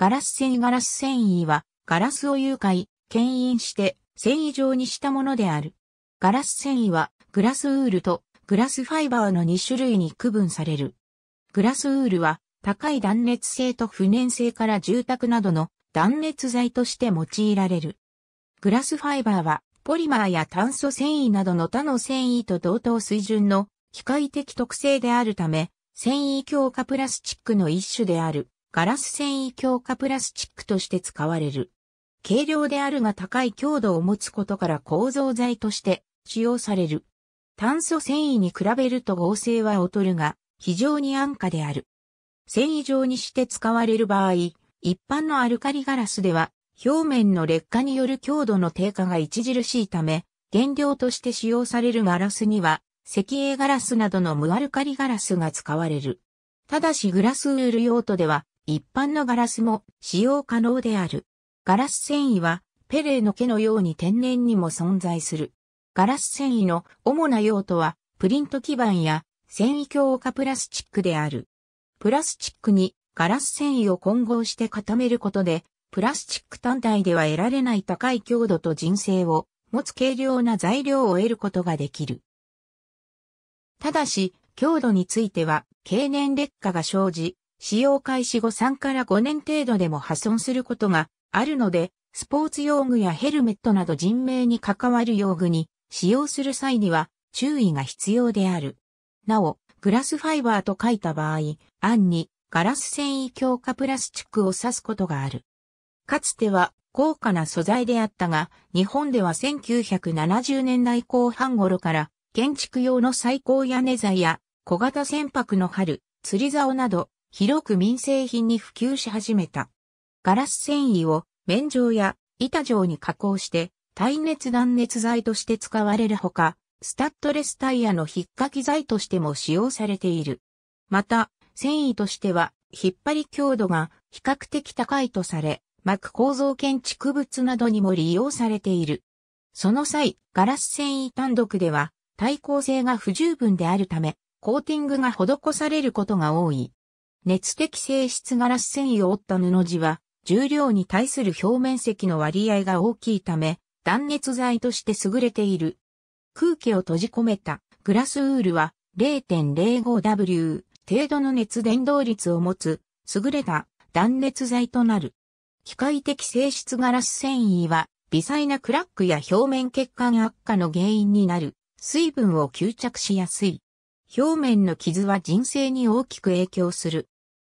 ガラス繊維ガラス繊維は、ガラスを誘拐、牽引して、繊維状にしたものである。ガラス繊維は、グラスウールとグラスファイバーの2種類に区分される。グラスウールは、高い断熱性と不燃性から住宅などの断熱材として用いられる。グラスファイバーは、ポリマーや炭素繊維などの他の繊維と同等水準の機械的特性であるため、繊維強化プラスチックの一種である。ガラス繊維強化プラスチックとして使われる。軽量であるが高い強度を持つことから構造材として使用される。炭素繊維に比べると合成は劣るが、非常に安価である。繊維状にして使われる場合、一般のアルカリガラスでは、表面の劣化による強度の低下が著しいため、原料として使用されるガラスには、石英ガラスなどの無アルカリガラスが使われる。ただしグラスウール用途では、一般のガラスも使用可能である。ガラス繊維はペレーの毛のように天然にも存在する。ガラス繊維の主な用途はプリント基板や繊維強化プラスチックである。プラスチックにガラス繊維を混合して固めることで、プラスチック単体では得られない高い強度と人性を持つ軽量な材料を得ることができる。ただし、強度については経年劣化が生じ、使用開始後3から5年程度でも破損することがあるので、スポーツ用具やヘルメットなど人命に関わる用具に使用する際には注意が必要である。なお、グラスファイバーと書いた場合、案にガラス繊維強化プラスチックを指すことがある。かつては高価な素材であったが、日本では1970年代後半頃から建築用の最高屋根材や小型船舶の春、釣り竿など広く民生品に普及し始めた。ガラス繊維を面状や板状に加工して耐熱断熱材として使われるほか、スタッドレスタイヤの引っ掛き材としても使用されている。また、繊維としては、引っ張り強度が比較的高いとされ、膜構造建築物などにも利用されている。その際、ガラス繊維単独では、耐候性が不十分であるため、コーティングが施されることが多い。熱的性質ガラス繊維を折った布地は、重量に対する表面積の割合が大きいため、断熱材として優れている。空気を閉じ込めたグラスウールは 0.05W 程度の熱伝導率を持つ優れた断熱材となる。機械的性質ガラス繊維は微細なクラックや表面血管悪化の原因になる水分を吸着しやすい。表面の傷は人生に大きく影響する。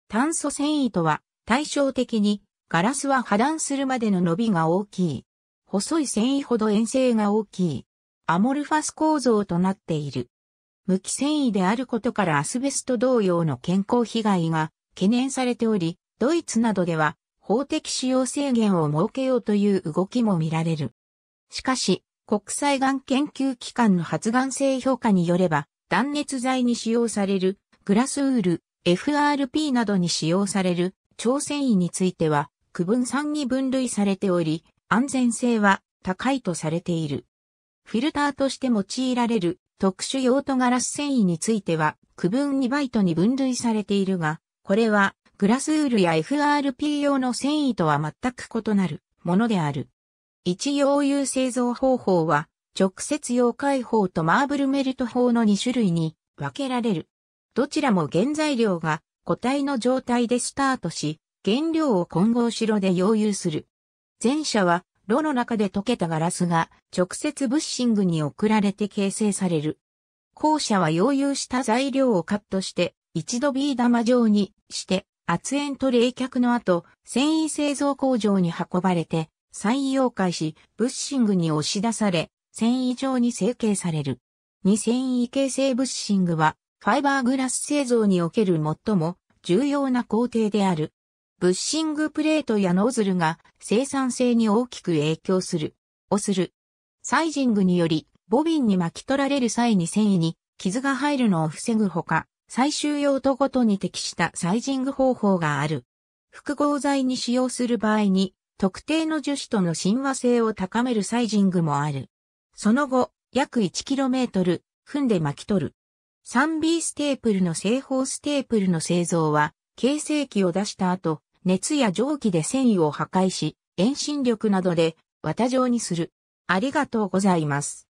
炭素繊維とは対照的にガラスは破断するまでの伸びが大きい。細い繊維ほど遠征が大きい。アモルファス構造となっている。無機繊維であることからアスベスト同様の健康被害が懸念されており、ドイツなどでは法的使用制限を設けようという動きも見られる。しかし、国際がん研究機関の発がん性評価によれば、断熱材に使用されるグラスウール、FRP などに使用される超繊維については区分3に分類されており、安全性は高いとされている。フィルターとして用いられる特殊用途ガラス繊維については区分2バイトに分類されているが、これはグラスウールや FRP 用の繊維とは全く異なるものである。一溶融製造方法は直接溶解法とマーブルメルト法の2種類に分けられる。どちらも原材料が固体の状態でスタートし、原料を混合しろで溶融する。前者は炉の中で溶けたガラスが直接ブッシングに送られて形成される。後者は溶融した材料をカットして一度ビー玉状にして圧煙と冷却の後、繊維製造工場に運ばれて再溶解し、ブッシングに押し出され、繊維状に成形される。二繊維形成ブッシングはファイバーグラス製造における最も重要な工程である。ブッシングプレートやノズルが生産性に大きく影響する。をする。サイジングにより、ボビンに巻き取られる際に繊維に傷が入るのを防ぐほか、最終用途ごとに適したサイジング方法がある。複合材に使用する場合に、特定の樹脂との親和性を高めるサイジングもある。その後、約 1km、踏んで巻き取る。3B ステープルの製法ステープルの製造は、形成器を出した後、熱や蒸気で繊維を破壊し、遠心力などで綿状にする。ありがとうございます。